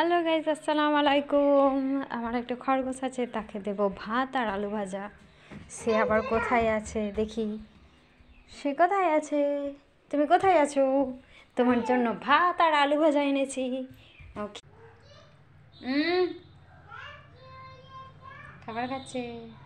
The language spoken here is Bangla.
হ্যালো গাইজ আসসালাম আলাইকুম আমার একটা খরগোশ আছে তাকে দেব ভাত আর আলু ভাজা সে আবার কোথায় আছে দেখি সে কোথায় আছে তুমি কোথায় আছো তোমার জন্য ভাত আর আলু ভাজা এনেছি ওকে খাবার খাচ্ছে